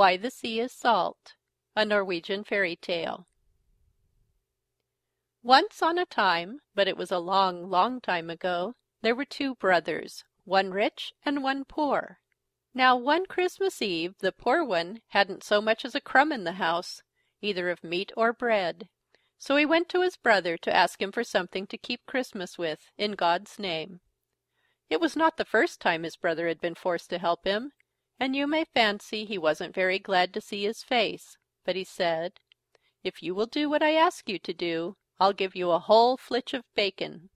WHY THE SEA IS SALT A Norwegian Fairy Tale Once on a time, but it was a long, long time ago, there were two brothers, one rich and one poor. Now one Christmas eve the poor one hadn't so much as a crumb in the house, either of meat or bread. So he went to his brother to ask him for something to keep Christmas with, in God's name. It was not the first time his brother had been forced to help him, and you may fancy he wasn't very glad to see his face, but he said, "If you will do what I ask you to do, I'll give you a whole flitch of bacon."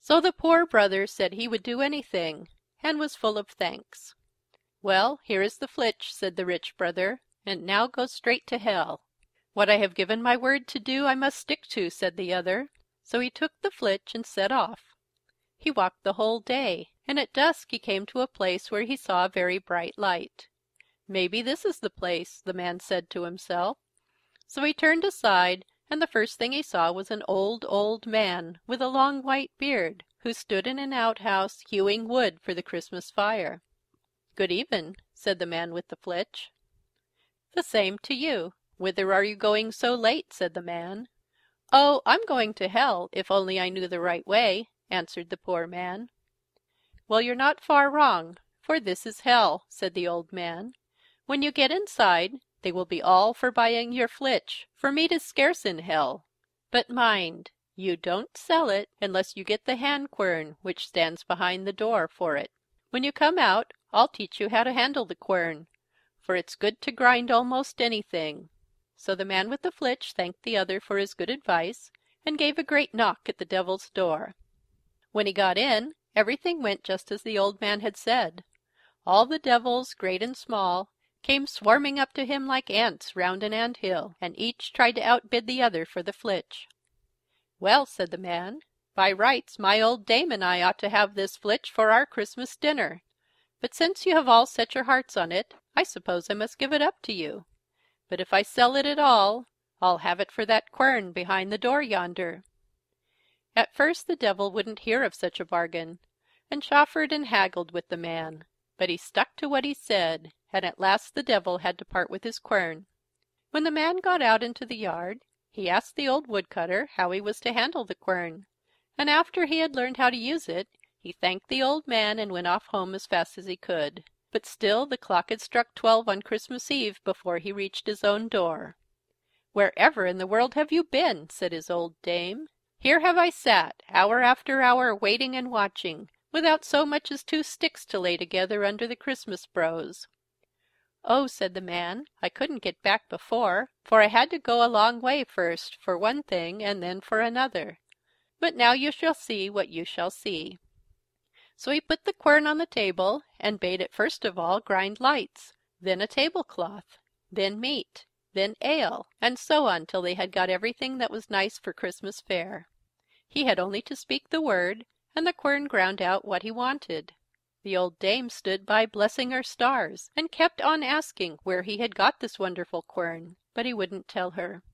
So the poor brother said he would do anything, and was full of thanks. "Well, here is the flitch," said the rich brother, "and now go straight to hell." "What I have given my word to do I must stick to," said the other. So he took the flitch and set off. He walked the whole day. And at dusk he came to a place where he saw a very bright light. "Maybe this is the place," the man said to himself. So he turned aside, and the first thing he saw was an old, old man, with a long white beard, who stood in an outhouse hewing wood for the Christmas fire. "Good even," said the man with the flitch. "The same to you. Whither are you going so late?" said the man. "Oh, I'm going to hell, if only I knew the right way," answered the poor man. "Well, you're not far wrong, for this is hell," said the old man. "When you get inside, they will be all for buying your flitch, for meat is scarce in hell. But mind, you don't sell it, unless you get the handquern which stands behind the door for it. When you come out, I'll teach you how to handle the quern, for it's good to grind almost anything." So the man with the flitch thanked the other for his good advice, and gave a great knock at the Devil's door. When he got in, Everything went just as the old man had said. All the devils, great and small, came swarming up to him like ants round an ant hill, and each tried to outbid the other for the flitch. "Well," said the man, "by rights my old dame and I ought to have this flitch for our Christmas dinner; but since you have all set your hearts on it, I suppose I must give it up to you. But if I sell it at all, I'll have it for that quern behind the door yonder. At first the Devil wouldn't hear of such a bargain, and chaffered and haggled with the man; but he stuck to what he said, and at last the Devil had to part with his quern. When the man got out into the yard, he asked the old woodcutter how he was to handle the quern, and after he had learned how to use it, he thanked the old man and went off home as fast as he could. But still the clock had struck twelve on Christmas Eve before he reached his own door. "Wherever in the world have you been?" said his old dame. Here have I sat, hour after hour, waiting and watching, without so much as two sticks to lay together under the Christmas boughs. "Oh," said the man, "I couldn't get back before, for I had to go a long way first for one thing and then for another. But now you shall see what you shall see." So he put the quern on the table, and bade it first of all grind lights, then a tablecloth, then meat, then ale, and so on till they had got everything that was nice for Christmas fare. He had only to speak the word, and the quern ground out what he wanted. The old dame stood by blessing her stars, and kept on asking where he had got this wonderful quern, but he wouldn't tell her.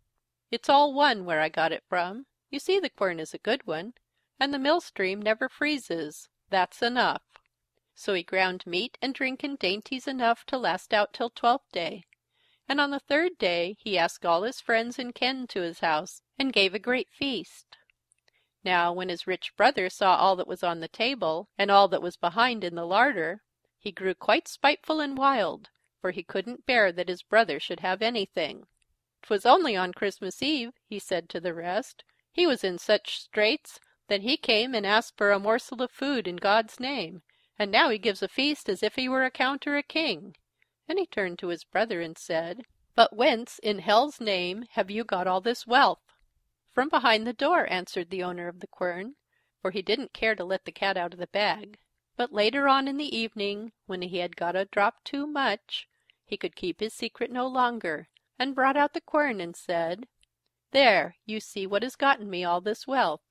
"It's all one where I got it from. You see the quern is a good one, and the mill stream never freezes. That's enough." So he ground meat and drink and dainties enough to last out till Twelfth Day, and on the third day he asked all his friends and kin to his house, and gave a great feast. Now when his rich brother saw all that was on the table, and all that was behind in the larder, he grew quite spiteful and wild, for he couldn't bear that his brother should have anything. "'Twas only on Christmas Eve," he said to the rest, "he was in such straits that he came and asked for a morsel of food in God's name, and now he gives a feast as if he were a count or a king." And he turned to his brother and said: "But whence, in hell's name, have you got all this wealth? "From behind the door," answered the owner of the quern, for he didn't care to let the cat out of the bag. But later on in the evening, when he had got a drop too much, he could keep his secret no longer, and brought out the quern and said: "There, you see what has gotten me all this wealth."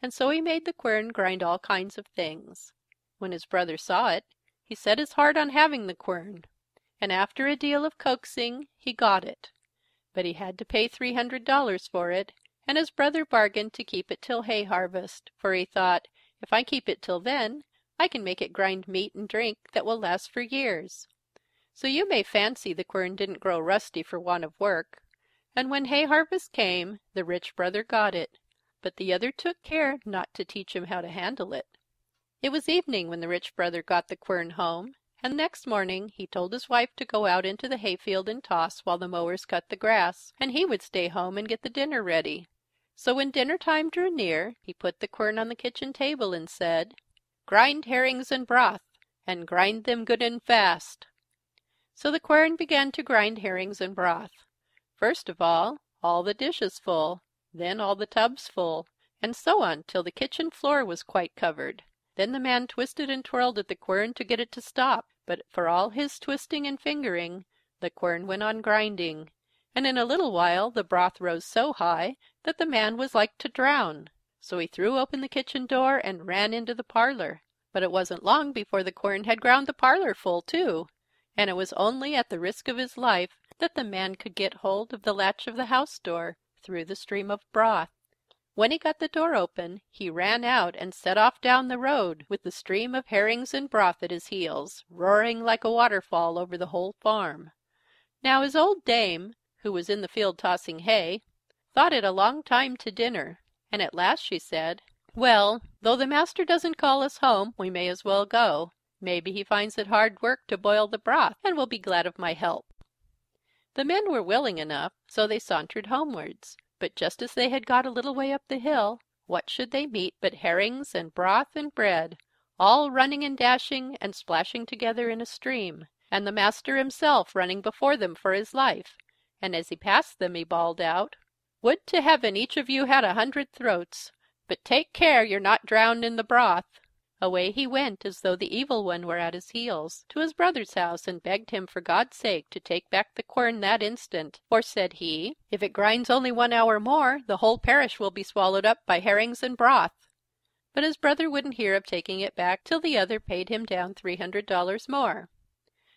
And so he made the quern grind all kinds of things. When his brother saw it, he set his heart on having the quern, and after a deal of coaxing he got it; but he had to pay three hundred dollars for it, and his brother bargained to keep it till hay harvest, for he thought, "If I keep it till then, I can make it grind meat and drink that will last for years." So you may fancy the quern didn't grow rusty for want of work, and when hay harvest came the rich brother got it, but the other took care not to teach him how to handle it. It was evening when the rich brother got the quern home, and next morning he told his wife to go out into the hayfield and toss while the mowers cut the grass, and he would stay home and get the dinner ready. So when dinner time drew near he put the quern on the kitchen table and said: "Grind herrings and broth, and grind them good and fast." So the quern began to grind herrings and broth. First of all, all the dishes full, then all the tubs full, and so on till the kitchen floor was quite covered. Then the man twisted and twirled at the quern to get it to stop, but for all his twisting and fingering the quern went on grinding and in a little while the broth rose so high that the man was like to drown, so he threw open the kitchen door and ran into the parlour, but it wasn't long before the corn had ground the parlour full too, and it was only at the risk of his life that the man could get hold of the latch of the house door through the stream of broth. When he got the door open, he ran out and set off down the road, with the stream of herrings and broth at his heels, roaring like a waterfall over the whole farm. Now his old dame, who was in the field tossing hay, thought it a long time to dinner, and at last she said: "Well, though the master doesn't call us home, we may as well go. Maybe he finds it hard work to boil the broth, and will be glad of my help." The men were willing enough, so they sauntered homewards; but just as they had got a little way up the hill, what should they meet but herrings and broth and bread, all running and dashing and splashing together in a stream, and the master himself running before them for his life, and as he passed them he bawled out: "Would to heaven each of you had a hundred throats! But take care you're not drowned in the broth." Away he went, as though the evil one were at his heels, to his brother's house, and begged him for God's sake to take back the quern that instant; "for," said he, "if it grinds only one hour more, the whole parish will be swallowed up by herrings and broth." But his brother wouldn't hear of taking it back till the other paid him down three hundred dollars more.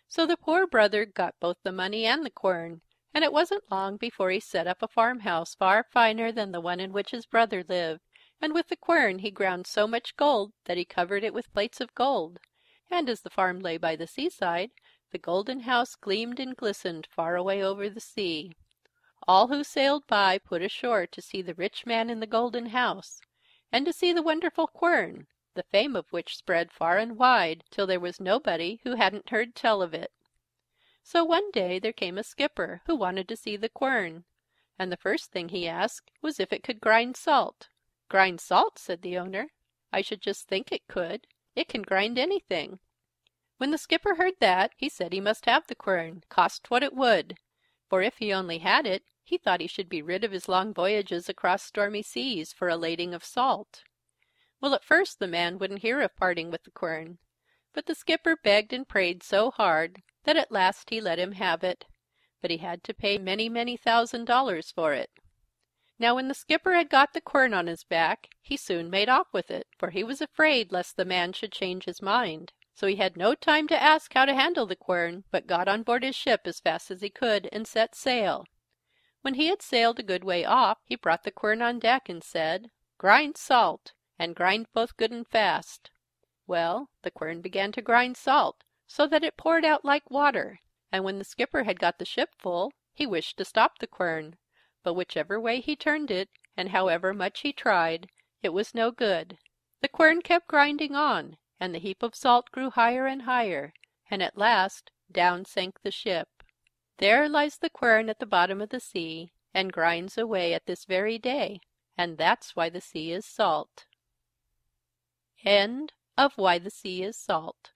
So the poor brother got both the money and the quern, and it wasn't long before he set up a farmhouse far finer than the one in which his brother lived, and with the quern he ground so much gold that he covered it with plates of gold, and as the farm lay by the seaside, the golden house gleamed and glistened far away over the sea. All who sailed by put ashore to see the rich man in the golden house, and to see the wonderful quern, the fame of which spread far and wide, till there was nobody who hadn't heard tell of it. So one day there came a skipper, who wanted to see the quern, and the first thing he asked was if it could grind salt. "Grind salt!" said the owner. "I should just think it could. It can grind anything." When the skipper heard that, he said he must have the quern, cost what it would; for if he only had it, he thought he should be rid of his long voyages across stormy seas for a lading of salt. Well, at first the man wouldn't hear of parting with the quern, but the skipper begged and prayed so hard! that at last he let him have it, but he had to pay many, many thousand dollars for it. Now when the skipper had got the quern on his back, he soon made off with it, for he was afraid lest the man should change his mind. So he had no time to ask how to handle the quern, but got on board his ship as fast as he could, and set sail. When he had sailed a good way off, he brought the quern on deck, and said, Grind salt, and grind both good and fast. Well, the quern began to grind salt, so that it poured out like water, and when the skipper had got the ship full, he wished to stop the quern, but whichever way he turned it, and however much he tried, it was no good. The quern kept grinding on, and the heap of salt grew higher and higher, and at last down sank the ship. There lies the quern at the bottom of the sea, and grinds away at this very day, and that's why the sea is salt. End of Why the Sea is Salt